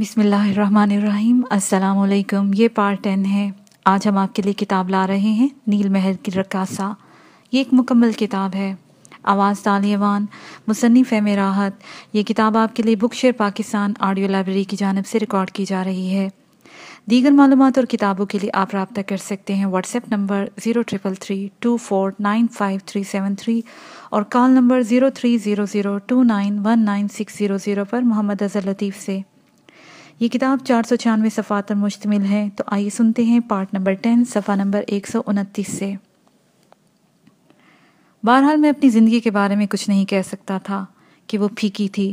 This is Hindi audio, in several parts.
बिसमीम् अल्लाम ये पार्ट टेन है आज हम आपके लिए किताब ला रहे हैं नील महल की रकासा ये एक मुकम्मल किताब है आवाज़ तालिबान मुसनफ़ है राहत ये किताब आपके लिए book share Pakistan audio library की जानब से रिकॉर्ड की जा रही है दीगर मालूम और किताबों के लिए आप रबा कर सकते हैं WhatsApp number zero triple three two four nine five three seven three और call number zero three zero zero two nine one nine six zero zero पर मोहम्मद अजहर लतीफ़ से ये किताब चार सौ छियानवे सफ़ात पर मुश्तमिल है तो आइए सुनते हैं पार्ट नंबर टेन सफ़ा नंबर एक सौ उनतीस से बहरहाल मैं अपनी ज़िंदगी के बारे में कुछ नहीं कह सकता था कि वो फीकी थी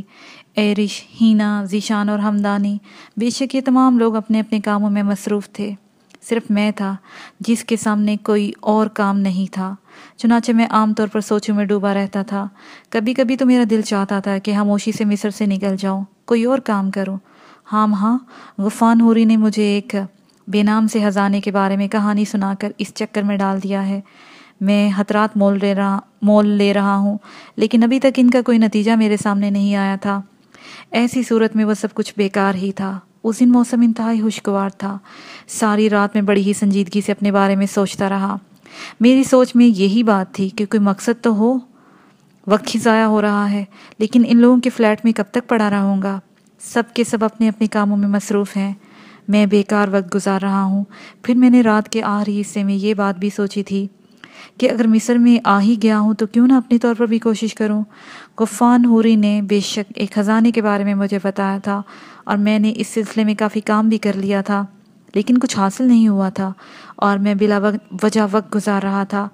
एरिश हीना जीशान और हमदानी बेशक ये तमाम लोग अपने अपने कामों में मसरूफ़ थे सिर्फ मैं था जिसके सामने कोई और काम नहीं था चुनाचे मैं आमतौर पर सोचों में डूबा रहता था कभी कभी तो मेरा दिल चाहता था कि खामोशी से मिस्र से निकल जाऊं कोई और काम करूं हाँ हाँ गुफान होरी ने मुझे एक बेनाम से हजाने के बारे में कहानी सुनाकर इस चक्कर में डाल दिया है मैं हतरात मोल ले रहा मोल ले रहा हूँ लेकिन अभी तक इनका कोई नतीजा मेरे सामने नहीं आया था ऐसी सूरत में वह सब कुछ बेकार ही था उस दिन मौसम इंतहाई खुशगवार था सारी रात में बड़ी ही संजीदगी से अपने बारे में सोचता रहा मेरी सोच में यही बात थी कि कोई मकसद तो हो वक्त ही ज़ाया हो रहा है लेकिन इन लोगों के फ्लैट में कब तक पड़ा रहूँगा सब के सब अपने अपने कामों में मसरूफ़ हैं मैं बेकार वक्त गुजार रहा हूँ फिर मैंने रात के आखिरी हिस्से में ये बात भी सोची थी कि अगर मिस्र में आ ही गया हूँ तो क्यों ना अपने तौर पर भी कोशिश करूँ गुफ़ान हूरी ने बेशक एक ख़जाने के बारे में मुझे बताया था और मैंने इस सिलसिले में काफ़ी काम भी कर लिया था लेकिन कुछ हासिल नहीं हुआ था और मैं बिला वक्त वजह वक्त गुजार रहा था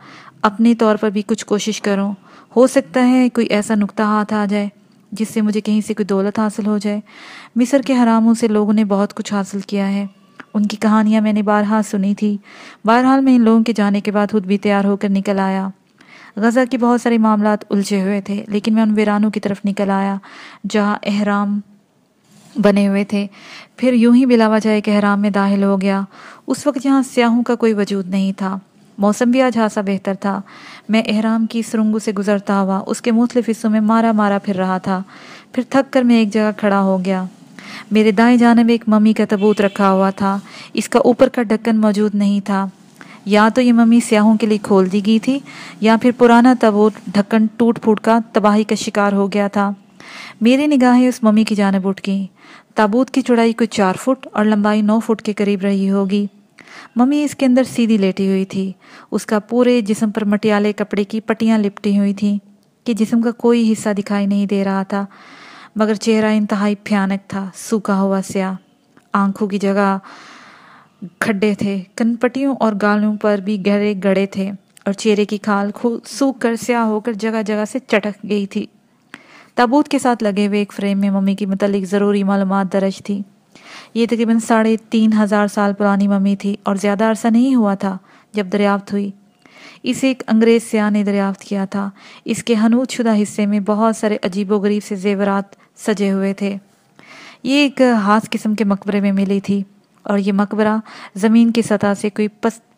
अपने तौर पर भी कुछ कोशिश करूँ हो सकता है कोई ऐसा नुकता हाथ आ जाए जिससे मुझे कहीं से कोई दौलत हासिल हो जाए मिस्र के हरामों से लोगों ने बहुत कुछ हासिल किया है उनकी कहानियाँ मैंने बारहा सुनी थी बहरहाल मैं इन लोगों के जाने के बाद खुद भी तैयार होकर निकल आया गज़ा के बहुत सारे मामला उलझे हुए थे लेकिन मैं उन वीरानों की तरफ निकल आया जहाँ अहराम बने हुए थे फिर यूं ही बिलावा जाए के हराम में दाखिल हो गया उस वक्त यहाँ स्याहों का कोई वजूद नहीं था मौसम भी आज हासा बेहतर था मैं एहराम की सुरंग से गुजरता हुआ उसके मुख्तलिफ हिस्सों में मारा मारा फिर रहा था फिर थक कर मैं एक जगह खड़ा हो गया मेरे दाएं जानब एक मम्मी का तबूत रखा हुआ था इसका ऊपर का ढक्कन मौजूद नहीं था या तो ये मम्मी स्याहों के लिए खोल दी गई थी या फिर पुराना तबूत ढक्कन टूट फूट का तबाही का शिकार हो गया था मेरी निगाहें उस मम्मी की जानब उठ गई ताबूत की चौड़ाई कुछ चार फुट और लंबाई नौ फुट के करीब रही होगी मम्मी इसके अंदर सीधी लेटी हुई थी उसका पूरे जिसम पर मटियाले कपड़े की पटियाँ लिपटी हुई थी कि जिसम का कोई हिस्सा दिखाई नहीं दे रहा था मगर चेहरा इंतहाई भयानक था सूखा हुआ स्या आंखों की जगह खड्डे थे कनपटियों और गालों पर भी गहरे गड़े थे और चेहरे की खाल खू सूख कर स्या होकर जगह जगह से चटक गई थी ताबूत के साथ लगे हुए एक फ्रेम में मम्मी की मतलब ज़रूरी मालूम दर्ज थी ये तकरीबन साढ़े तीन हज़ार साल पुरानी मम्मी थी और ज़्यादा अरसा नहीं हुआ था जब दरियाफ्त हुई इसे एक अंग्रेज़ सयाह ने दरियाफ्त किया था इसके हनूत शुदा हिस्से में बहुत सारे अजीब गरीब से जेवरात सजे हुए थे ये एक हाथ किस्म के मकबरे में मिली थी और ये मकबरा ज़मीन की सतह से कोई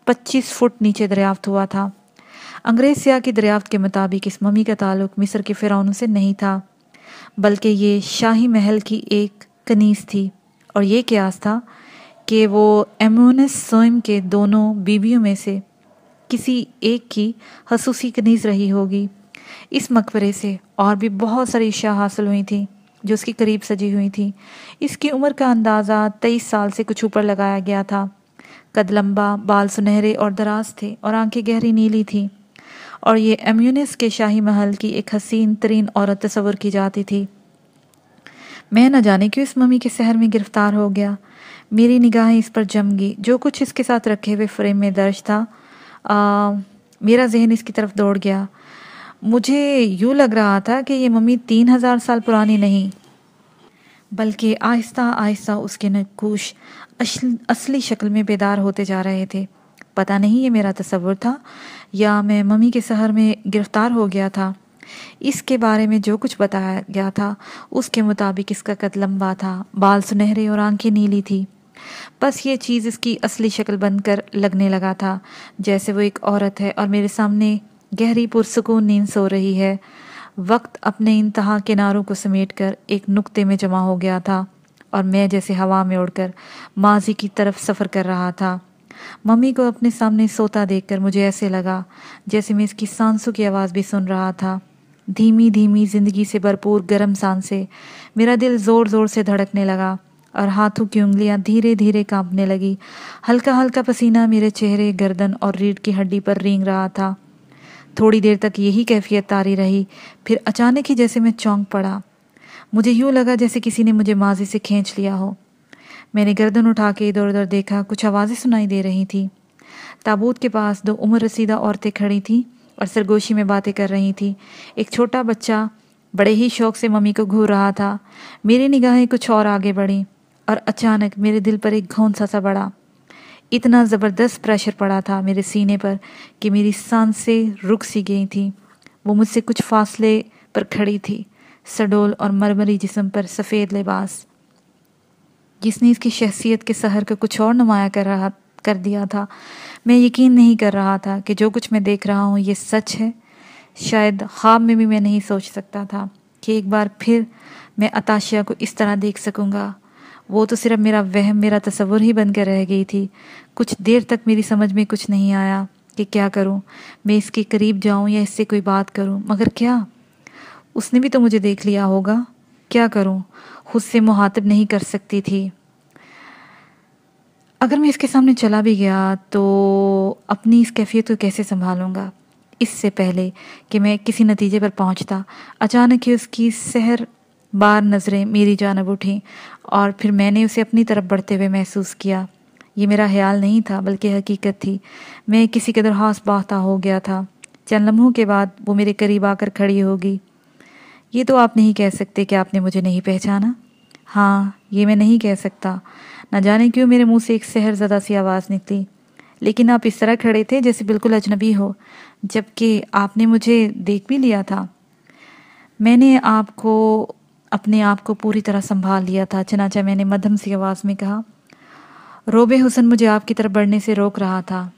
पच्चीस फुट नीचे दरियाफ्त हुआ था अंग्रेज सयाह की दरियाफ्त के मुताबिक इस मम्मी का ताल्लुक मिस्र के फ़िरौनों से नहीं था बल्कि ये शाही महल की एक कनीस थी और ये क्यास था कि वो एमोनस सोइम के दोनों बीवियों में से किसी एक की खसूसी कनीज रही होगी इस मकबरे से और भी बहुत सारी इशा हासिल हुई थी जो उसके करीब सजी हुई थी इसकी उम्र का अंदाज़ा तेईस साल से कुछ ऊपर लगाया गया था कद लंबा बाल सुनहरे और दराज थे और आंखें गहरी नीली थीं और ये एम्यूनिस के शाही महल की एक हसीन तरीन औरत तस्वर की जाती थी मैं न जाने क्यों इस मम्मी के शहर में गिरफ्तार हो गया मेरी निगाहें इस पर जम गई जो कुछ इसके साथ रखे हुए फ्रेम में दर्ज था आ, मेरा जहन इसकी तरफ दौड़ गया मुझे यूँ लग रहा था कि ये मम्मी तीन हज़ार साल पुरानी नहीं बल्कि आहिस्ता आहिस्ता उसके नकूश असली शक्ल में बेदार होते जा रहे थे पता नहीं ये मेरा तस्वुर था या मैं मम्मी के शहर में गिरफ़्तार हो गया था इसके बारे में जो कुछ बताया गया था उसके मुताबिक इसका कद लंबा था बाल सुनहरे और आंखें नीली थी बस ये चीज़ इसकी असली शक्ल बनकर लगने लगा था जैसे वो एक औरत है और मेरे सामने गहरी पुरसकून नींद सो रही है वक्त अपने इंतहा किनारों को समेट कर एक नुक्ते में जमा हो गया था और मैं जैसे हवा में उड़कर माजी की तरफ सफ़र कर रहा था मम्मी को अपने सामने सोता देखकर मुझे ऐसे लगा जैसे मैं इसकी सांसों की आवाज़ भी सुन रहा था धीमी धीमी जिंदगी से भरपूर गर्म सांसें मेरा दिल ज़ोर ज़ोर से धड़कने लगा और हाथों की उंगलियां धीरे धीरे कांपने लगी हल्का हल्का पसीना मेरे चेहरे गर्दन और रीढ़ की हड्डी पर रेंग रहा था थोड़ी देर तक यही कैफियत तारी रही फिर अचानक ही जैसे मैं चौंक पड़ा मुझे यूं लगा जैसे किसी ने मुझे माजी से खींच लिया हो मैंने गर्दन उठा के इधर उधर देखा कुछ आवाज़ें सुनाई दे रही थी ताबूत के पास दो उम्र रसीदा औरतें खड़ी थीं और सरगोशी में बातें कर रही थी एक छोटा बच्चा बड़े ही शौक से मम्मी को घूर रहा था मेरी निगाहें कुछ और आगे बढ़ी और अचानक मेरे दिल पर एक घोन सा बढ़ा इतना ज़बरदस्त प्रेशर पड़ा था मेरे सीने पर कि मेरी सांसें रुक सी गई थी वो मुझसे कुछ फासले पर खड़ी थी सडोल और मरमरी जिसम पर सफ़ेद लिबास जिसने इसकी शख्सियत के सहर को कुछ और नुमाया कर रहा कर दिया था मैं यकीन नहीं कर रहा था कि जो कुछ मैं देख रहा हूँ ये सच है शायद ख्वाब में भी मैं नहीं सोच सकता था कि एक बार फिर मैं अताशिया को इस तरह देख सकूँगा वो तो सिर्फ मेरा वहम मेरा तस्वुर ही बन कर रह गई थी कुछ देर तक मेरी समझ में कुछ नहीं आया कि क्या करूं मैं इसके करीब जाऊं या इससे कोई बात करूं मगर क्या उसने भी तो मुझे देख लिया होगा क्या करूं खुद से मुहातब नहीं कर सकती थी अगर मैं इसके सामने चला भी गया तो अपनी इस कैफियत को कैसे संभालूंगा इससे पहले कि मैं किसी नतीजे पर पहुंचता अचानक ही उसकी सहर बार नज़रें मेरी जानब उठी और फिर मैंने उसे अपनी तरफ बढ़ते हुए महसूस किया ये मेरा ख्याल नहीं था बल्कि हकीकत थी मैं किसी कदर हौस बाता हो गया था चंद लम्हों के बाद वो मेरे करीब आकर खड़ी होगी ये तो आप नहीं कह सकते कि आपने मुझे नहीं पहचाना हाँ ये मैं नहीं कह सकता ना जाने क्यों मेरे मुंह से एक सहर ज़दा सी आवाज़ निकली लेकिन आप इस तरह खड़े थे जैसे बिल्कुल अजनबी हो जबकि आपने मुझे देख भी लिया था मैंने आपको अपने आप को पूरी तरह संभाल लिया था चनाचा मैंने मध्यम सी आवाज़ में कहा रोबे हुसन मुझे आपकी तरफ बढ़ने से रोक रहा था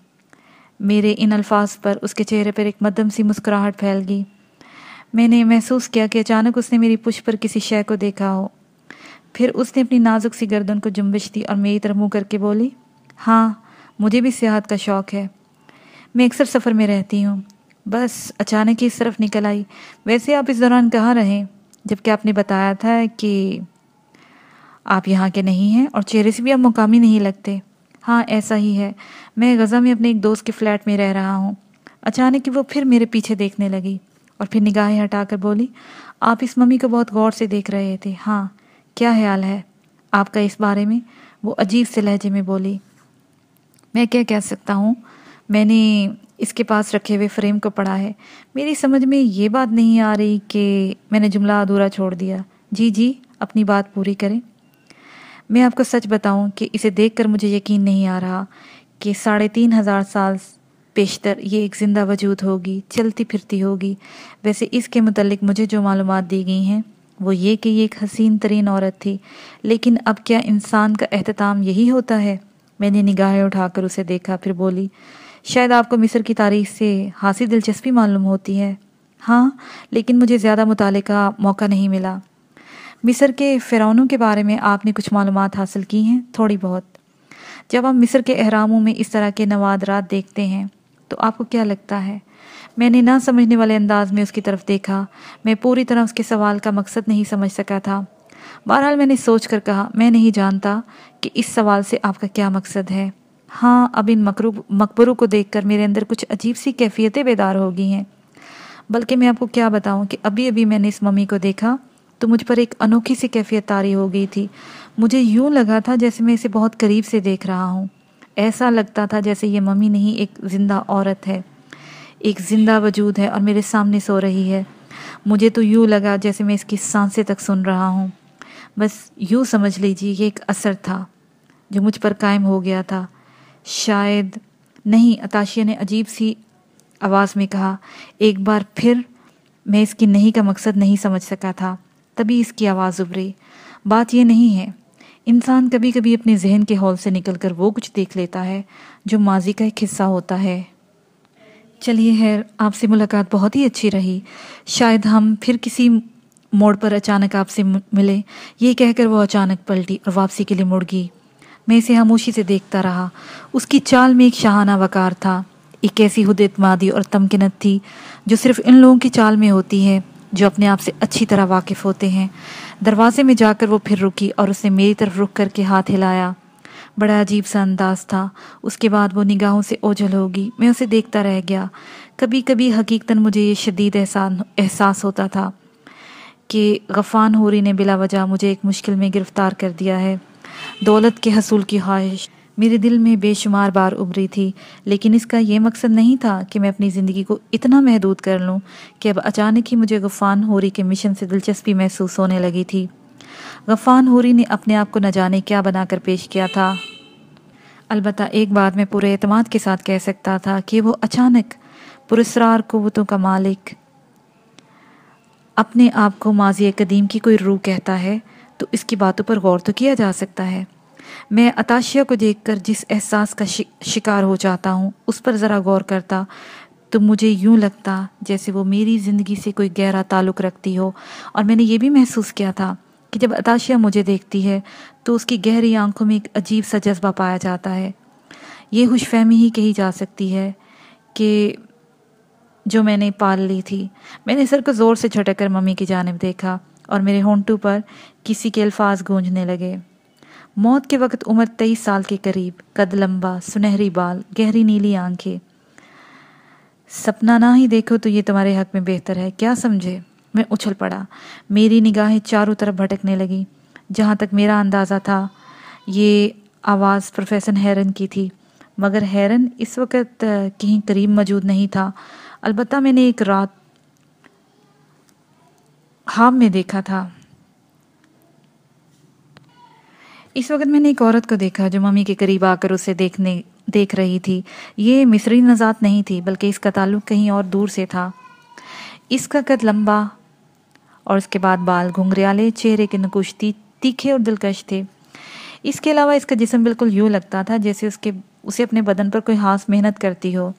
मेरे इन अल्फाज पर उसके चेहरे पर एक मध्यम सी मुस्कुराहट फैल गई मैंने महसूस किया कि अचानक उसने मेरी पुष्प पर किसी शय को देखा हो फिर उसने अपनी नाजुक सी गर्दन को जुम्बिश दी और मेरी तरफ मुँह करके बोली हाँ मुझे भी सियाहत का शौक़ है मैं अक्सर सफ़र में रहती हूँ बस अचानक ही इस तरफ निकल आई वैसे आप इस दौरान कहाँ रहें जबकि आपने बताया था कि आप यहाँ के नहीं हैं और चेहरे से भी आप मुकामी नहीं लगते हाँ ऐसा ही है मैं गज़ा में अपने एक दोस्त के फ्लैट में रह रहा हूँ अचानक ही वो फिर मेरे पीछे देखने लगी और फिर निगाहें हटाकर बोली आप इस मम्मी को बहुत गौर से देख रहे थे हाँ क्या ख्याल है आपका इस बारे में वो अजीब से लहजे में बोली मैं क्या कह सकता हूँ मैंने इसके पास रखे हुए फ्रेम को पढ़ा है मेरी समझ में ये बात नहीं आ रही कि मैंने जुमला अधूरा छोड़ दिया जी जी अपनी बात पूरी करें मैं आपको सच बताऊं कि इसे देखकर मुझे यकीन नहीं आ रहा कि साढ़े तीन हज़ार साल पेशतर ये एक ज़िंदा वजूद होगी चलती फिरती होगी वैसे इसके मतलब मुझे जो मालूम दी गई हैं वो ये कि ये एक हसीन तरीन औरत थी लेकिन अब क्या इंसान का अहतमाम यही होता है मैंने निगाहें उठाकर उसे देखा फिर बोली शायद आपको मिस्र की तारीख से हासी दिलचस्पी मालूम होती है हाँ लेकिन मुझे ज़्यादा मुताले का मौका नहीं मिला मिस्र के फ़िरौनों के बारे में आपने कुछ मालूम हासिल की हैं थोड़ी बहुत जब हम मिस्र के अहरामों में इस तरह के नवादरात देखते हैं तो आपको क्या लगता है मैंने ना समझने वाले अंदाज में उसकी तरफ देखा मैं पूरी तरह उसके सवाल का मकसद नहीं समझ सका था बहरहाल मैंने सोच कर कहा मैं नहीं जानता कि इस सवाल से आपका क्या मकसद है हाँ अब इन मकरू मकबरों को देखकर मेरे अंदर कुछ अजीब सी कैफियतें बेदार हो गई हैं बल्कि मैं आपको क्या बताऊं कि अभी अभी मैंने इस मम्मी को देखा तो मुझ पर एक अनोखी सी कैफियत तारी हो गई थी मुझे यूं लगा था जैसे मैं इसे बहुत करीब से देख रहा हूँ ऐसा लगता था जैसे ये मम्मी नहीं एक जिंदा औरत है एक ज़िंदा वजूद है और मेरे सामने सो रही है मुझे तो यूँ लगा जैसे मैं इसकी सांसें तक सुन रहा हूँ बस यूँ समझ लीजिए ये एक असर था जो मुझ पर कायम हो गया था शायद नहीं अताशिया ने अजीब सी आवाज़ में कहा एक बार फिर मैं इसकी नहीं का मकसद नहीं समझ सका था तभी इसकी आवाज़ उभरी बात यह नहीं है इंसान कभी कभी अपने जहन के हॉल से निकलकर वो कुछ देख लेता है जो माजी का एक हिस्सा होता है चलिए है आपसे मुलाकात बहुत ही अच्छी रही शायद हम फिर किसी मोड़ पर अचानक आपसे मिले ये कहकर वो अचानक पलटी और वापसी के लिए मुड़ गई मैं इसे खामोशी से देखता रहा उसकी चाल में एक शाहाना वकार था एक ऐसी मादी और तमकिनत थी जो सिर्फ इन लोगों की चाल में होती है जो अपने आप से अच्छी तरह वाकिफ होते हैं दरवाजे में जाकर वो फिर रुकी और उसने मेरी तरफ रुक करके हाथ हिलाया बड़ा अजीब सा अंदाज था उसके बाद वो निगाहों से ओझल होगी मैं उसे देखता रह गया कभी कभी हकीकतन मुझे ये शदीद एहसान एहसास होता था कि गफान होरी ने बिला वजह मुझे एक मुश्किल में गिरफ्तार कर दिया है दौलत के हसूल की ख्वाहिश मेरे दिल में बेशुमार बार उभरी थी लेकिन इसका यह मकसद नहीं था कि मैं अपनी ज़िंदगी को इतना महदूद कर लूँ कि अब अचानक ही मुझे गफान होरी के मिशन से दिलचस्पी महसूस होने लगी थी गफ़ान हूरी ने अपने आप को न जाने क्या बनाकर पेश किया था अलबत् एक बात में पूरे अतमाद के साथ कह सकता था कि वो अचानक पुरस्ार कुतों का मालिक अपने आप को माजी कदीम की कोई रूह कहता है तो इसकी बातों पर गौर तो किया जा सकता है मैं अताशिया को देखकर जिस एहसास का शिकार हो जाता हूँ उस पर ज़रा गौर करता तो मुझे यूं लगता जैसे वो मेरी ज़िंदगी से कोई गहरा ताल्लुक़ रखती हो और मैंने ये भी महसूस किया था कि जब अताशिया मुझे देखती है तो उसकी गहरी आंखों में एक अजीब सा जज्बा पाया जाता है ये खुशफहमी ही कही जा सकती है कि जो मैंने पाल ली थी मैंने सर को ज़ोर से झटक कर मम्मी की जानब देखा और मेरे होंटू पर किसी के अल्फाज गूंजने लगे मौत के वक्त उम्र तेईस साल के करीब कद लंबा सुनहरी बाल गहरी नीली आंखें सपना ना ही देखो तो ये तुम्हारे हक में बेहतर है क्या समझे मैं उछल पड़ा मेरी निगाहें चारों तरफ भटकने लगी जहाँ तक मेरा अंदाज़ा था ये आवाज़ प्रोफेसर हैरन की थी मगर हैरन इस वक्त कहीं करीब मौजूद नहीं था अलबत् मैंने एक रात ख्वाब में देखा था इस वक्त मैंने एक औरत को देखा जो मम्मी के करीब आकर उसे देखने देख रही थी ये मिस्री नजात नहीं थी बल्कि इसका ताल्लुक कहीं और दूर से था इसका कद लंबा और उसके बाद बाल घुंघरियाले चेहरे के नकुश तीखे और दिलकश थे इसके अलावा इसका जिसम बिल्कुल यूँ लगता था जैसे उसके उसे अपने बदन पर कोई खास मेहनत करती हो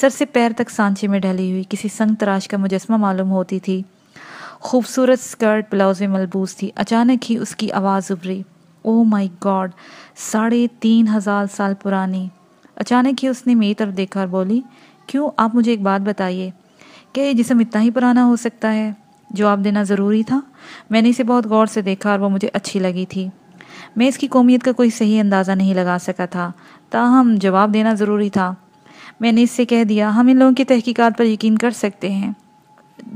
सर से पैर तक सांचे में ढली हुई किसी संग तराश का मुजस्मा मालूम होती थी खूबसूरत स्कर्ट ब्लाउज में मलबूस थी अचानक ही उसकी आवाज़ उभरी ओ माय गॉड साढ़े तीन हज़ार साल पुरानी अचानक ही उसने मेरी तरफ देखा और बोली क्यों आप मुझे एक बात बताइए क्या ये जिसम इतना ही पुराना हो सकता है जवाब देना ज़रूरी था मैंने इसे बहुत गौर से देखा और वह मुझे अच्छी लगी थी मैं इसकी कौमियत का कोई सही अंदाज़ा नहीं लगा सका था ताहम जवाब देना ज़रूरी था मैंने इससे कह दिया हम इन लोगों की तहकीकात पर यकीन कर सकते हैं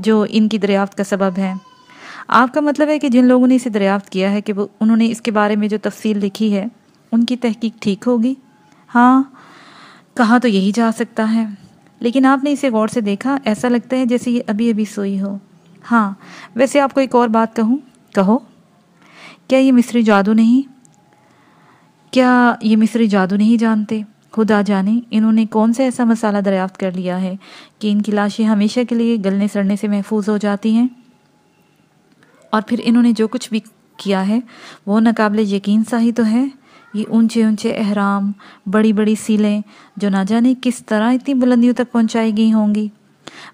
जो इनकी दरियाफ्त का सबब है आपका मतलब है कि जिन लोगों ने इसे दरियाफ्त किया है कि वो उन्होंने इसके बारे में जो तफसील लिखी है उनकी तहकीक ठीक होगी हाँ कहा तो यही जा सकता है लेकिन आपने इसे गौर से देखा ऐसा लगता है जैसे ये अभी अभी सोई हो हाँ वैसे आपको एक और बात कहूँ कहो क्या ये मिस्री जादू नहीं क्या ये मिस्री जादू नहीं जानते खुदा जाने इन्होंने कौन सा ऐसा मसाला दरियाफ्त कर लिया है कि इनकी लाशें हमेशा के लिए गलने सड़ने से महफूज हो जाती हैं और फिर इन्होंने जो कुछ भी किया है वो नाकबले यकीन सा ही तो है ये ऊंचे ऊंचे अहराम बड़ी बड़ी सीलें जो ना जाने किस तरह इतनी बुलंदियों तक पहुंचाई गई होंगी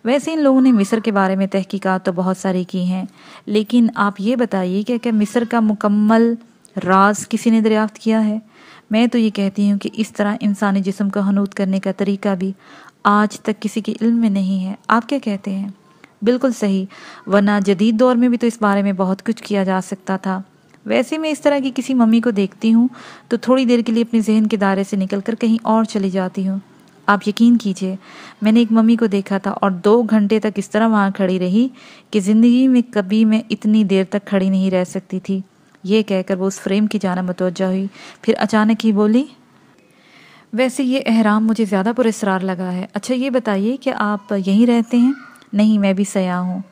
वैसे इन लोगों ने मिस्र के बारे में तहकीकात तो बहुत सारी की हैं लेकिन आप ये बताइए कि क्या मिस्र का मुकम्मल राज किसी ने दरियाफ्त किया है मैं तो ये कहती हूँ कि इस तरह इंसानी जिसम का हनूद करने का तरीका भी आज तक किसी के इल्म में नहीं है आप क्या कहते हैं बिल्कुल सही वरना जदीद दौर में भी तो इस बारे में बहुत कुछ किया जा सकता था वैसे मैं इस तरह की किसी मम्मी को देखती हूँ तो थोड़ी देर के लिए अपने जहन के दायरे से निकल कर कहीं और चली जाती हूँ आप यकीन कीजिए मैंने एक मम्मी को देखा था और दो घंटे तक इस तरह वहाँ खड़ी रही कि ज़िंदगी में कभी मैं इतनी देर तक खड़ी नहीं रह सकती थी ये कहकर वो उस फ्रेम की जाना मतवजा हुई फिर अचानक ही बोली वैसे ये अहराम मुझे ज़्यादा पुरस्रार लगा है अच्छा ये बताइए कि आप यहीं रहते हैं नहीं मैं भी सयाह हूँ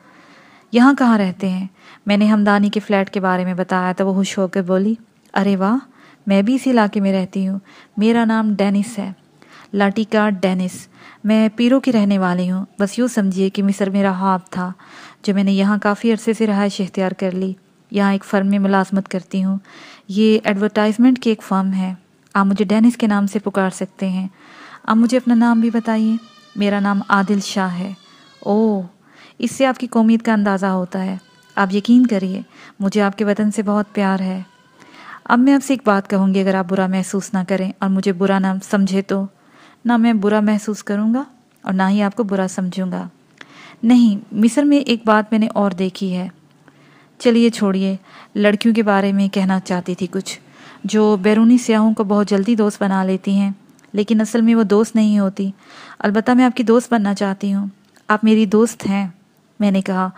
यहाँ कहाँ रहते हैं मैंने हमदानी के फ़्लैट के बारे में बताया तो वो खुश होकर बोली अरे वाह मैं भी इस इलाके में रहती हूँ मेरा नाम डेनिस है लाटी का डेनिस मैं पीरो की रहने वाली हूँ बस यूँ समझिए कि मिसर मेरा हाब था जो मैंने यहाँ काफ़ी अरसे से रहाइश इख्तियार कर ली यहाँ एक फ़र्म में मुलाजमत करती हूँ ये एडवर्टाइजमेंट की एक फ़र्म है आप मुझे डेनिस के नाम से पुकार सकते हैं आप मुझे अपना नाम भी बताइए मेरा नाम आदिल शाह है ओ इससे आपकी कौमीत का अंदाज़ा होता है आप यकीन करिए मुझे आपके वतन से बहुत प्यार है अब मैं आपसे एक बात कहूँगी अगर आप बुरा महसूस ना करें और मुझे बुरा नाम समझे तो ना मैं बुरा महसूस करूँगा और ना ही आपको बुरा समझूंगा नहीं मिस्र में एक बात मैंने और देखी है चलिए छोड़िए लड़कियों के बारे में कहना चाहती थी कुछ जो बैरूनी सियाहों को बहुत जल्दी दोस्त बना लेती हैं लेकिन असल में वो दोस्त नहीं होती अलबत् मैं आपकी दोस्त बनना चाहती हूँ आप मेरी दोस्त हैं मैंने कहा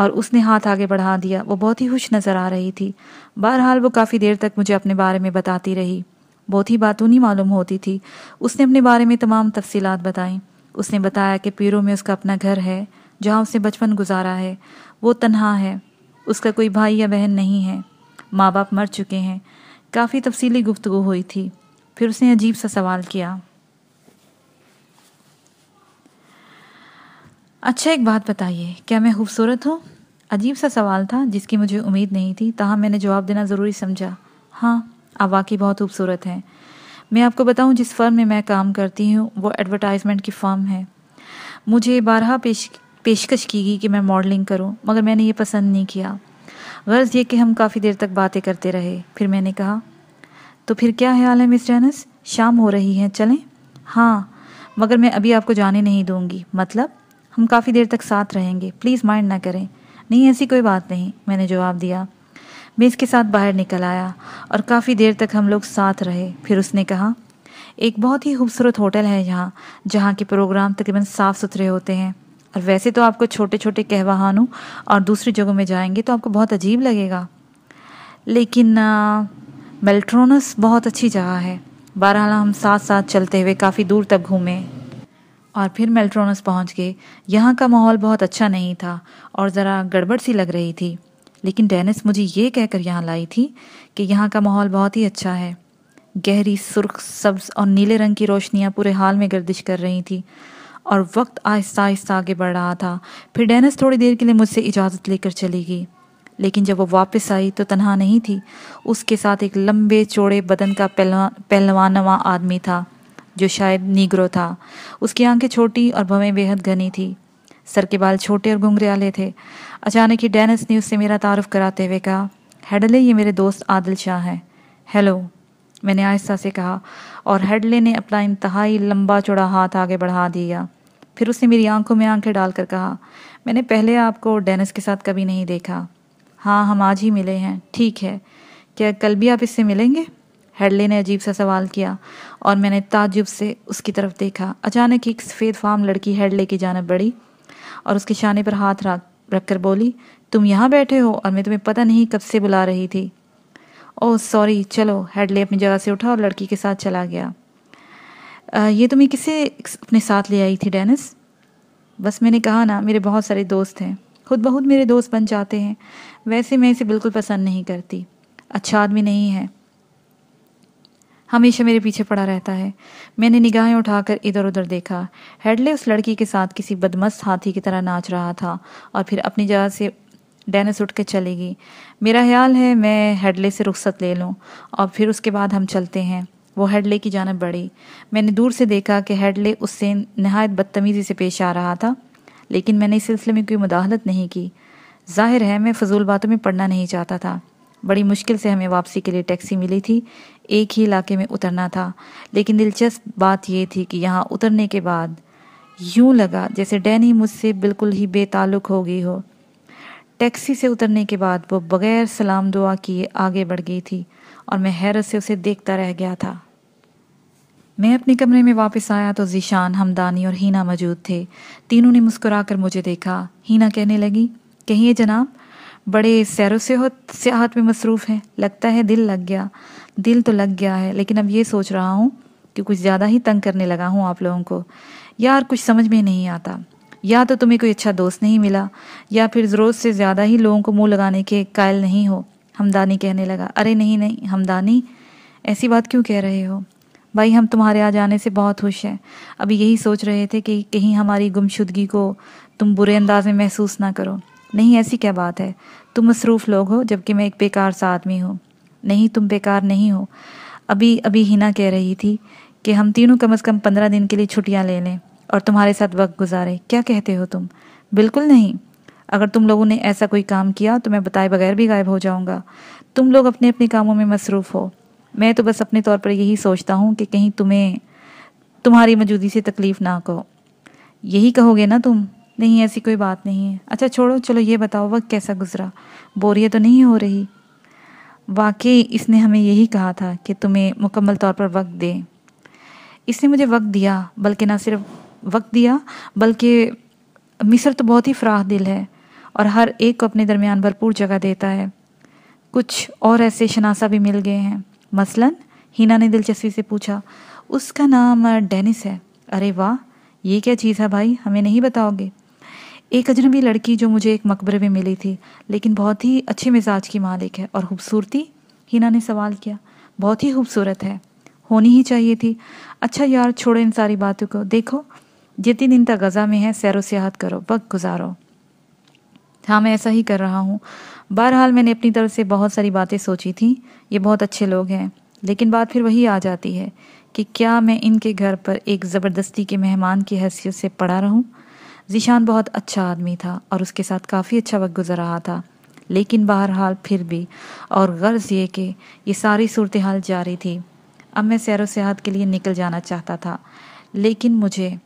और उसने हाथ आगे बढ़ा दिया वो बहुत ही खुश नज़र आ रही थी बहरहाल वो काफ़ी देर तक मुझे अपने बारे में बताती रही बहुत ही बातों नहीं मालूम होती थी उसने अपने बारे में तमाम तफसीलात बताई उसने बताया कि पीरों में उसका अपना घर है जहाँ उसने बचपन गुजारा है वो तनहा है उसका कोई भाई या बहन नहीं है माँ बाप मर चुके हैं काफ़ी तफसीली गुफ्तु हुई थी फिर उसने अजीब सा सवाल किया अच्छा एक बात बताइए क्या मैं खूबसूरत हूँ अजीब सा सवाल था जिसकी मुझे उम्मीद नहीं थी तहाँ मैंने जवाब देना ज़रूरी समझा हाँ आप वाकई बहुत खूबसूरत हैं मैं आपको बताऊं जिस फर्म में मैं काम करती हूँ वो एडवर्टाइजमेंट की फर्म है मुझे बारह पेश पेशकश की गई कि मैं मॉडलिंग करूं मगर मैंने ये पसंद नहीं किया गर्ज़ ये कि हम काफ़ी देर तक बातें करते रहे फिर मैंने कहा तो फिर क्या ख्याल है मिस जैनस शाम हो रही है चलें हाँ मगर मैं अभी आपको जाने नहीं दूंगी मतलब हम काफ़ी देर तक साथ रहेंगे प्लीज़ माइंड ना करें नहीं ऐसी कोई बात नहीं मैंने जवाब दिया मैं इसके साथ बाहर निकल आया और काफ़ी देर तक हम लोग साथ रहे फिर उसने कहा एक बहुत ही खूबसूरत होटल है यहाँ जहाँ के प्रोग्राम तकरीबन साफ़ सुथरे होते हैं और वैसे तो आपको छोटे छोटे कहवाहानों और दूसरी जगहों में जाएंगे तो आपको बहुत अजीब लगेगा लेकिन मेल्ट्रोनस बहुत अच्छी जगह है बहरहाल हम साथ साथ चलते हुए काफ़ी दूर तक घूमे और फिर मेल्ट्रोनस पहुंच गए यहाँ का माहौल बहुत अच्छा नहीं था और ज़रा गड़बड़ सी लग रही थी लेकिन डेनिस मुझे ये कहकर यहाँ लाई थी कि यहाँ का माहौल बहुत ही अच्छा है गहरी सुर्ख सब्ज और नीले रंग की रोशनियाँ पूरे हाल में गर्दिश कर रही थी और वक्त आहिस्ता आहिस्ता आगे बढ़ रहा था फिर डेनिस थोड़ी देर के लिए मुझसे इजाज़त लेकर चली गई लेकिन जब वो वापस आई तो तनहा नहीं थी उसके साथ एक लंबे चौड़े बदन का पहलवान पहलवानवा आदमी था जो शायद नीग्रो था उसकी आंखें छोटी और भवें बेहद घनी थी सर के बाल छोटे और आले थे अचानक ही डेनिस ने उससे मेरा तारुफ कराते हुए कहा हेडले ये मेरे दोस्त आदिल शाह हैं हेलो मैंने आहिस्ता से कहा और हेडले ने अपना इंतहाई लंबा चौड़ा हाथ आगे बढ़ा दिया फिर उसने मेरी आंखों में आंखें डालकर कहा मैंने पहले आपको डेनिस के साथ कभी नहीं देखा हाँ हम आज ही मिले हैं ठीक है क्या कल भी आप इससे मिलेंगे हेडले ने अजीब सा सवाल किया और मैंने ताजुब से उसकी तरफ देखा अचानक एक सफ़ेद फार्म लड़की हेडले की जानब बढ़ी और उसके शाने पर हाथ रख रखकर बोली तुम यहाँ बैठे हो और मैं तुम्हें पता नहीं कब से बुला रही थी ओह सॉरी चलो हेडले अपनी जगह से उठा और लड़की के साथ चला गया आ, ये तुम्हें किसे अपने साथ ले आई थी डेनिस बस मैंने कहा ना मेरे बहुत सारे दोस्त हैं खुद बहुत मेरे दोस्त बन जाते हैं वैसे मैं इसे बिल्कुल पसंद नहीं करती अच्छा आदमी नहीं है हमेशा मेरे पीछे पड़ा रहता है मैंने निगाहें उठाकर इधर उधर देखा हेडले उस लड़की के साथ किसी बदमस्त हाथी की तरह नाच रहा था और फिर अपनी जगह से डेनिस उठ के चलेगी मेरा ख्याल है मैं हेडले से रुख्सत ले लूँ और फिर उसके बाद हम चलते हैं वो हेडले की जानब बढ़ी मैंने दूर से देखा कि हेडले उससे नहायत बदतमीज़ी से पेश आ रहा था लेकिन मैंने इस सिलसिले में कोई मुदाहलत नहीं की जाहिर है मैं फजूल बातों में पढ़ना नहीं चाहता था बड़ी मुश्किल से हमें वापसी के लिए टैक्सी मिली थी एक ही इलाके में उतरना था लेकिन दिलचस्प बात यह थी कि यहाँ उतरने के बाद यूं लगा जैसे डैनी मुझसे बिल्कुल ही बेताल्लुक हो गई हो टैक्सी से उतरने के बाद वो बगैर सलाम दुआ किए आगे बढ़ गई थी और मैं हैरत से उसे देखता रह गया था मैं अपने कमरे में वापस आया तो जीशान हमदानी और हीना मौजूद थे तीनों ने मुस्कुराकर मुझे देखा हीना कहने लगी कहिए जनाब बड़े से हो सियाहत में मसरूफ़ हैं लगता है दिल लग गया दिल तो लग गया है लेकिन अब ये सोच रहा हूँ कि कुछ ज़्यादा ही तंग करने लगा हूँ आप लोगों को यार कुछ समझ में नहीं आता या तो तुम्हें कोई अच्छा दोस्त नहीं मिला या फिर ज़रूरत से ज़्यादा ही लोगों को मुंह लगाने के कायल नहीं हो हमदानी कहने लगा अरे नहीं नहीं हमदानी ऐसी बात क्यों कह रहे हो भाई हम तुम्हारे आ जाने से बहुत खुश हैं अभी यही सोच रहे थे कि कहीं हमारी गुमशुदगी को तुम बुरे अंदाज में महसूस ना करो नहीं ऐसी क्या बात है तुम मसरूफ़ लोग हो जबकि मैं एक बेकार सा आदमी हूँ नहीं तुम बेकार नहीं हो अभी अभी हिना कह रही थी कि हम तीनों कम अज़ कम पंद्रह दिन के लिए छुट्टियाँ ले लें और तुम्हारे साथ वक्त गुजारें क्या कहते हो तुम बिल्कुल नहीं अगर तुम लोगों ने ऐसा कोई काम किया तो मैं बताए बगैर भी गायब हो जाऊँगा तुम लोग अपने अपने कामों में मसरूफ़ हो मैं तो बस अपने तौर पर यही सोचता हूँ कि कहीं तुम्हें तुम्हारी मौजूदगी से तकलीफ़ ना कहो यही कहोगे ना तुम नहीं ऐसी कोई बात नहीं है अच्छा छोड़ो चलो ये बताओ वक्त कैसा गुजरा बोरियत तो नहीं हो रही वाकई इसने हमें यही कहा था कि तुम्हें मुकम्मल तौर पर वक्त दे इसने मुझे वक्त दिया बल्कि ना सिर्फ वक्त दिया बल्कि मिसर तो बहुत ही फ्राह दिल है और हर एक को अपने दरमियान भरपूर जगह देता है कुछ और ऐसे शनासा भी मिल गए हैं मसलन हीना ने दिलचस्पी से पूछा उसका नाम डेनिस है अरे वाह ये क्या चीज़ है भाई हमें नहीं बताओगे एक अजनबी लड़की जो मुझे एक मकबरे में मिली थी लेकिन बहुत ही अच्छे मिजाज की मालिक है और खूबसूरती हिना ने सवाल किया बहुत ही खूबसूरत है होनी ही चाहिए थी अच्छा यार छोड़ो इन सारी बातों को देखो जितनी दिन तक गज़ा में है सैर सियाहत करो वक्त गुजारो हाँ मैं ऐसा ही कर रहा हूँ बहरहाल मैंने अपनी तरफ से बहुत सारी बातें सोची थी ये बहुत अच्छे लोग हैं लेकिन बात फिर वही आ जाती है कि क्या मैं इनके घर पर एक ज़बरदस्ती के मेहमान की हैसियत से पड़ा रहूँ जिशान बहुत अच्छा आदमी था और उसके साथ काफ़ी अच्छा वक्त गुजर रहा था लेकिन बहरहाल फिर भी और गर्ज ये कि ये सारी सूरत हाल जारी थी अब मैं सैर सियाहत के लिए निकल जाना चाहता था लेकिन मुझे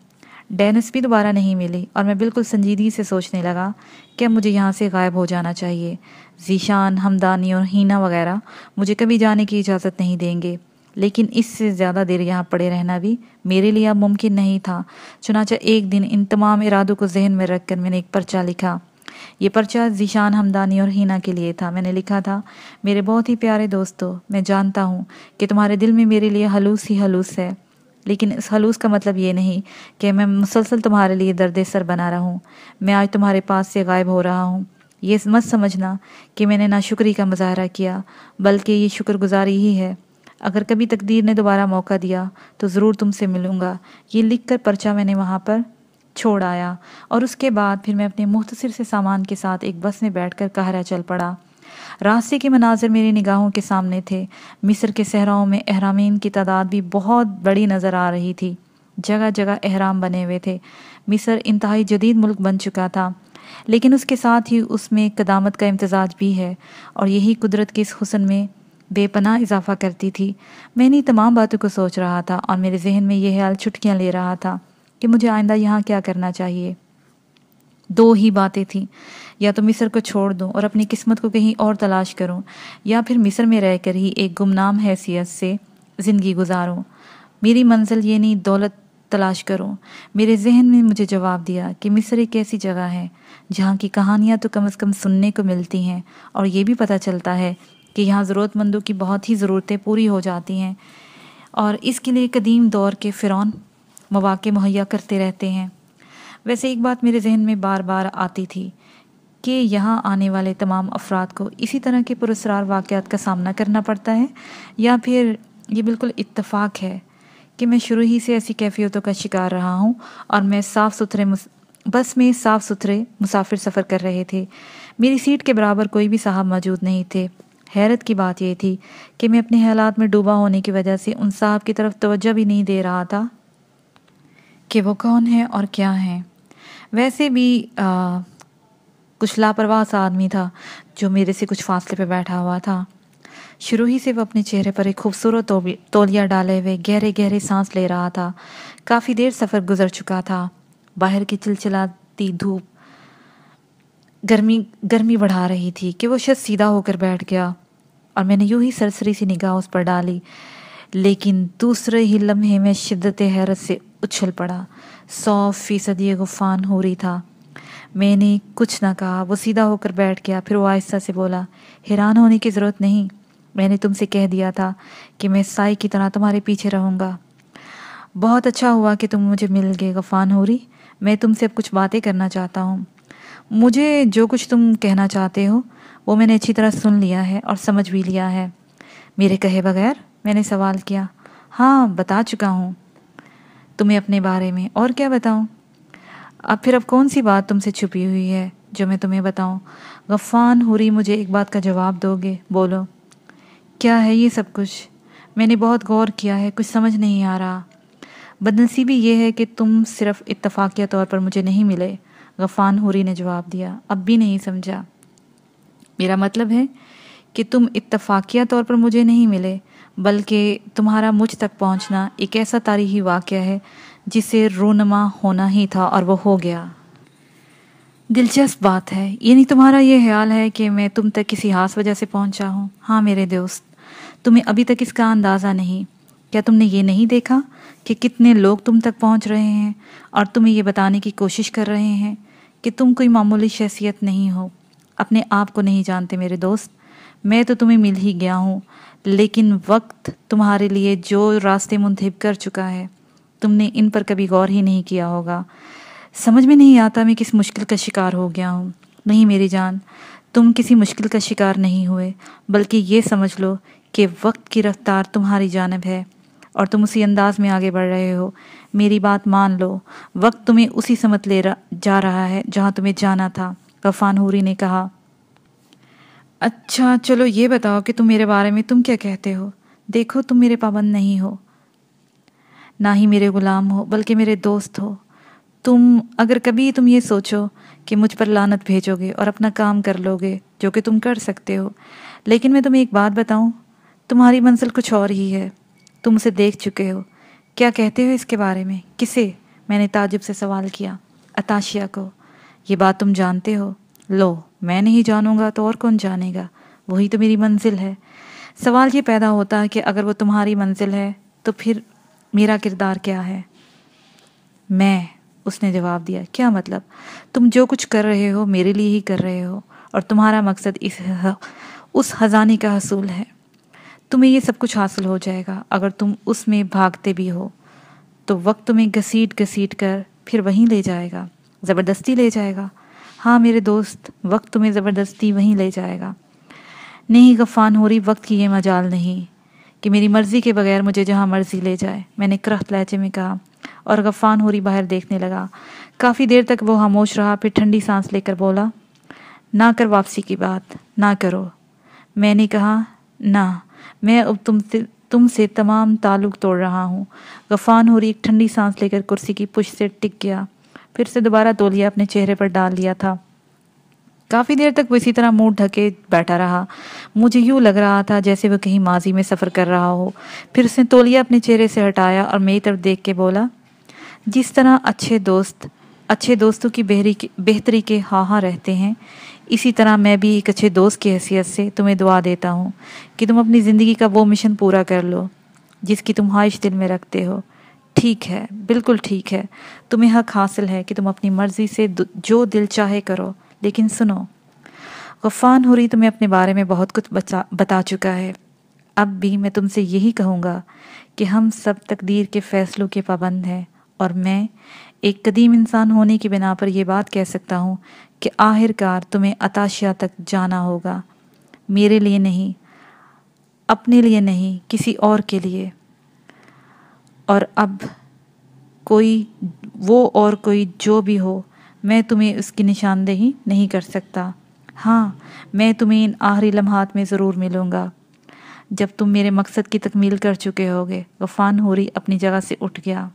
डेनिस भी दोबारा नहीं मिली और मैं बिल्कुल संजीदगी से सोचने लगा कि मुझे यहाँ से गायब हो जाना चाहिए जीशान हमदानी और हीना वगैरह मुझे कभी जाने की इजाज़त नहीं देंगे लेकिन इससे ज़्यादा देर यहाँ पड़े रहना भी मेरे लिए अब मुमकिन नहीं था चुनाचा एक दिन इन तमाम इरादों को जहन में रखकर मैंने एक पर्चा लिखा ये पर्चा जीशान हमदानी और हीना के लिए था मैंने लिखा था मेरे बहुत ही प्यारे दोस्तों मैं जानता हूँ कि तुम्हारे दिल में मेरे लिए हलूस ही हलूस है लेकिन इस हलूस का मतलब ये नहीं कि मैं मुसलसल तुम्हारे लिए दर्द सर बना रहा हूँ मैं आज तुम्हारे पास से गायब हो रहा हूँ ये मत समझना कि मैंने ना शुक्री का मुजाहरा किया बल्कि ये शुक्रगुजारी ही है अगर कभी तकदीर ने दोबारा मौका दिया तो ज़रूर तुमसे मिलूँगा ये लिख कर पर्चा मैंने वहाँ पर छोड़ आया और उसके बाद फिर मैं अपने मुख्तसर से सामान के साथ एक बस में बैठ कर कहरा चल पड़ा रास्ते के मनाजर मेरी निगाहों के सामने थे मिस्र के सहराओं में अहरामीन की तादाद भी बहुत बड़ी नज़र आ रही थी जगह जगह अहराम बने हुए थे मिस्र इंतहाई जदीद मुल्क बन चुका था लेकिन उसके साथ ही उसमें कदामत का इम्तजाज भी है और यही कुदरत के इस हुसन में बेपनाह इजाफा करती थी मैं इन्हीं तमाम बातों को सोच रहा था और मेरे जहन में यह ख्याल छुटकियाँ ले रहा था कि मुझे आइंदा यहाँ क्या करना चाहिए दो ही बातें थी या तो मिस्र को छोड़ दूं और अपनी किस्मत को कहीं और तलाश करूं या फिर मिस्र में रहकर ही एक गुमनाम हैसियत से ज़िंदगी गुजारूं मेरी मंजिल ये नहीं दौलत तलाश करो मेरे जहन ने मुझे जवाब दिया कि मिस्र एक ऐसी जगह है जहाँ की कहानियाँ तो कम अज़ कम सुनने को मिलती हैं और ये भी पता चलता है कि यहाँ ज़रूरतमंदों की बहुत ही ज़रूरतें पूरी हो जाती हैं और इसके लिए कदीम दौर के फ़िरौन मौाक़े मुहैया करते रहते हैं वैसे एक बात मेरे जहन में बार बार आती थी कि यहाँ आने वाले तमाम अफराद को इसी तरह के पुरस्ार वाक़ात का सामना करना पड़ता है या फिर ये बिल्कुल इत्तफाक़ है कि मैं शुरू ही से ऐसी कैफियतों का शिकार रहा हूँ और मैं साफ़ सुथरे बस में साफ़ सुथरे मुसाफिर सफ़र कर रहे थे मेरी सीट के बराबर कोई भी साहब मौजूद नहीं थे हैरत की बात यह थी कि मैं अपने हालात में डूबा होने की वजह से उन साहब की तरफ भी नहीं दे रहा था कि वो कौन है और क्या है वैसे भी आ, कुछ लापरवाह सा आदमी था जो मेरे से कुछ फासले पर बैठा हुआ था शुरू ही से वो अपने चेहरे पर एक खूबसूरत तोलिया डाले हुए गहरे गहरे सांस ले रहा था काफ़ी देर सफ़र गुजर चुका था बाहर की चिलचिलाती धूप गर्मी गर्मी बढ़ा रही थी कि वो शायद सीधा होकर बैठ गया और मैंने यूं ही सरसरी सी निगाह उस पर डाली लेकिन दूसरे ही लम्हे में शिद्दत हैरत से उछल पड़ा सौ फीसद ये गुफान हो रही था मैंने कुछ ना कहा वो सीधा होकर बैठ गया फिर वो आहिस्ता से बोला हैरान होने की ज़रूरत नहीं मैंने तुमसे कह दिया था कि मैं साई की तरह तुम्हारे पीछे रहूँगा बहुत अच्छा हुआ कि तुम मुझे मिल गए गफान रही मैं तुमसे अब कुछ बातें करना चाहता हूँ मुझे जो कुछ तुम कहना चाहते हो वो मैंने अच्छी तरह सुन लिया है और समझ भी लिया है मेरे कहे बगैर मैंने सवाल किया हाँ बता चुका हूँ तुम्हें अपने बारे में और क्या बताऊँ अब फिर अब कौन सी बात तुमसे छुपी हुई है जो मैं तुम्हें बताऊँ गफ़ान हुरी मुझे एक बात का जवाब दोगे बोलो क्या है ये सब कुछ मैंने बहुत गौर किया है कुछ समझ नहीं आ रहा बदनसीबी ये है कि तुम सिर्फ इतफाक़िया तौर पर मुझे नहीं मिले गफान हुरी ने जवाब दिया अब भी नहीं समझा मेरा मतलब है कि तुम इतफाकिया तौर पर मुझे नहीं मिले बल्कि तुम्हारा मुझ तक पहुंचना एक ऐसा तारीखी वाक़ है जिसे रोनमा होना ही था और वह हो गया दिलचस्प बात है यानी तुम्हारा ये ख्याल है कि मैं तुम तक किसी खास वजह से पहुंचा हूँ हाँ मेरे दोस्त तुम्हें अभी तक इसका अंदाज़ा नहीं क्या तुमने ये नहीं देखा कि कितने लोग तुम तक पहुंच रहे हैं और तुम्हें ये बताने की कोशिश कर रहे हैं कि तुम कोई मामूली शख्सियत नहीं हो अपने आप को नहीं जानते मेरे दोस्त मैं तो तुम्हें मिल ही गया हूँ लेकिन वक्त तुम्हारे लिए जो रास्ते मुंतब कर चुका है तुमने इन पर कभी गौर ही नहीं किया होगा समझ में नहीं आता मैं किस मुश्किल का शिकार हो गया हूँ नहीं मेरी जान तुम किसी मुश्किल का शिकार नहीं हुए बल्कि ये समझ लो कि वक्त की रफ्तार तुम्हारी जानब है और तुम उसी अंदाज में आगे बढ़ रहे हो मेरी बात मान लो वक्त तुम्हें उसी समत ले र, जा रहा है जहाँ तुम्हें जाना था गफान हूरी ने कहा अच्छा चलो ये बताओ कि तुम मेरे बारे में तुम क्या कहते हो देखो तुम मेरे पाबंद नहीं हो ना ही मेरे गुलाम हो बल्कि मेरे दोस्त हो तुम अगर कभी तुम ये सोचो कि मुझ पर लानत भेजोगे और अपना काम कर लोगे जो कि तुम कर सकते हो लेकिन मैं तुम्हें एक बात बताऊं तुम्हारी मंजिल कुछ और ही है तुम उसे देख चुके हो क्या कहते हो इसके बारे में किसे मैंने ताजुब से सवाल किया अताशिया को ये बात तुम जानते हो लो मैं नहीं जानूंगा तो और कौन जानेगा वही तो मेरी मंजिल है सवाल ये पैदा होता है कि अगर वो तुम्हारी मंजिल है तो फिर मेरा किरदार क्या है मैं उसने जवाब दिया क्या मतलब तुम जो कुछ कर रहे हो मेरे लिए ही कर रहे हो और तुम्हारा मकसद इस उस हजानी का हसूल है तुम्हें ये सब कुछ हासिल हो जाएगा अगर तुम उसमें भागते भी हो तो वक्त तुम्हें घसीट घसीट कर फिर वहीं ले जाएगा ज़बरदस्ती ले जाएगा हाँ मेरे दोस्त वक्त तुम्हें ज़बरदस्ती वहीं ले जाएगा नहीं गफान हो रही वक्त की ये मजाल नहीं कि मेरी मर्ज़ी के बगैर मुझे जहाँ मर्ज़ी ले जाए मैंने करख्त लहजे में कहा और गफान रही बाहर देखने लगा काफ़ी देर तक वो खामोश रहा फिर ठंडी सांस लेकर बोला ना कर वापसी की बात ना करो मैंने कहा ना मैं अब तुम से तुम से तमाम ताल्लुक तोड़ रहा हूँ गफान हो रही एक ठंडी सांस लेकर कुर्सी की पुश से टिक गया फिर से दोबारा तोलिया अपने चेहरे पर डाल लिया था काफ़ी देर तक वो इसी तरह मुंह ढके बैठा रहा मुझे यूँ लग रहा था जैसे वह कहीं माजी में सफ़र कर रहा हो फिर उसने तोलिया अपने चेहरे से हटाया और मेरी तरफ देख के बोला जिस तरह अच्छे दोस्त अच्छे दोस्तों की बेहरी के बेहतरी के हाँ हाँ रहते हैं इसी तरह मैं भी एक अच्छे दोस्त की हैसियत से तुम्हें दुआ देता हूँ कि तुम अपनी ज़िंदगी का वो मिशन पूरा कर लो जिसकी तुम ख्वाहिश दिल में रखते हो ठीक है बिल्कुल ठीक है तुम्हें हक हासिल है कि तुम अपनी मर्ज़ी से जो दिल चाहे करो लेकिन सुनो गफ़ान हुरी तुम्हें अपने बारे में बहुत कुछ बचा बता चुका है अब भी मैं तुमसे यही कहूँगा कि हम सब तकदीर के फ़ैसलों के पाबंद हैं और मैं एक कदीम इंसान होने की बिना पर यह बात कह सकता हूँ कि आखिरकार तुम्हें अताशिया तक जाना होगा मेरे लिए नहीं अपने लिए नहीं किसी और के लिए और अब कोई वो और कोई जो भी हो मैं तुम्हें उसकी निशानदेही नहीं कर सकता हाँ मैं तुम्हें इन आखिरी लम्हात में ज़रूर मिलूँगा जब तुम मेरे मकसद की तकमील कर चुके होगे गफान होरी अपनी जगह से उठ गया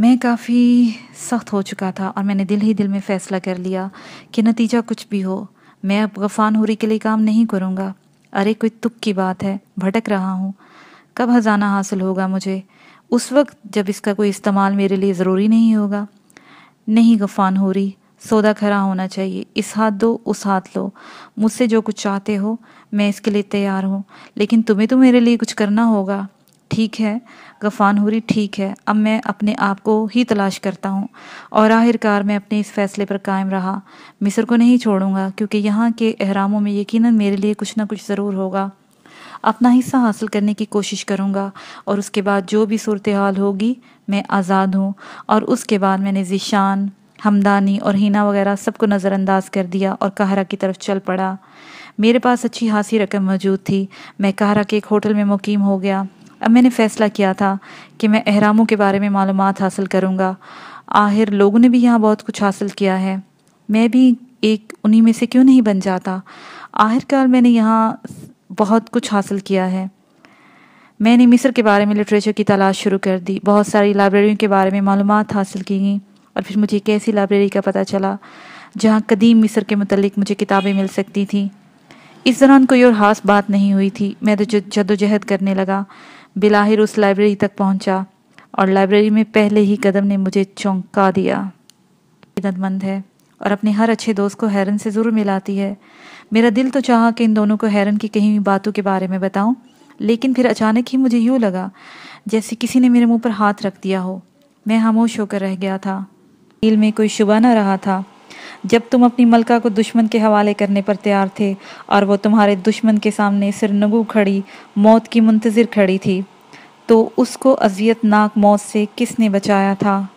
मैं काफ़ी सख्त हो चुका था और मैंने दिल ही दिल में फ़ैसला कर लिया कि नतीजा कुछ भी हो मैं अब गफान होरी के लिए काम नहीं करूँगा अरे कोई तुक की बात है भटक रहा हूँ कब हजाना हासिल होगा मुझे उस वक्त जब इसका कोई इस्तेमाल मेरे लिए ज़रूरी नहीं होगा नहीं गफान हो रही सौदा खरा होना चाहिए इस हाथ दो उस हाथ लो मुझसे जो कुछ चाहते हो मैं इसके लिए तैयार हूँ लेकिन तुम्हें तो मेरे लिए कुछ करना होगा ठीक है गफान हुरी ठीक है अब मैं अपने आप को ही तलाश करता हूँ और आखिरकार मैं अपने इस फैसले पर कायम रहा मिस्र को नहीं छोड़ूंगा क्योंकि यहाँ के अहरामों में यक़ीन मेरे लिए कुछ ना कुछ ज़रूर होगा अपना हिस्सा हासिल करने की कोशिश करूँगा और उसके बाद जो भी सूरत हाल होगी मैं आज़ाद हूँ और उसके बाद मैंने जीशान हमदानी और हीना वगैरह सबको नज़रअंदाज कर दिया और कहरा की तरफ चल पड़ा मेरे पास अच्छी खासी रकम मौजूद थी मैं कहरा के एक होटल में मुकीम हो गया अब मैंने फ़ैसला किया था कि मैं अहरामों के बारे में मालूम हासिल करूँगा आहिर लोगों ने भी यहाँ बहुत कुछ हासिल किया है मैं भी एक उन्हीं में से क्यों नहीं बन जाता आखिरकार मैंने यहाँ बहुत कुछ हासिल किया है मैंने मिस्र के बारे में लिटरेचर की तलाश शुरू कर दी बहुत सारी लाइब्रेरियों के बारे में मालूम हासिल की गई और फिर मुझे एक ऐसी लाइब्रेरी का पता चला जहाँ कदीम मिस्र के मतलब मुझे किताबें मिल सकती थी इस दौरान कोई और खास बात नहीं हुई थी मैं तो जद्दोजहद करने लगा बिलाहिर उस लाइब्रेरी तक पहुंचा और लाइब्रेरी में पहले ही कदम ने मुझे चौंका दिया इदतमंद है और अपने हर अच्छे दोस्त को हैरन से ज़रूर मिलाती है मेरा दिल तो चाहा कि इन दोनों को हैरन की कहीं बातों के बारे में बताऊं लेकिन फिर अचानक ही मुझे यूँ लगा जैसे किसी ने मेरे मुंह पर हाथ रख दिया हो मैं खामोश होकर रह गया था दिल में कोई शुबा ना रहा था जब तुम अपनी मलका को दुश्मन के हवाले करने पर तैयार थे और वो तुम्हारे दुश्मन के सामने सिर नगू खड़ी मौत की मुंतजर खड़ी थी तो उसको अजियतनाक मौत से किसने बचाया था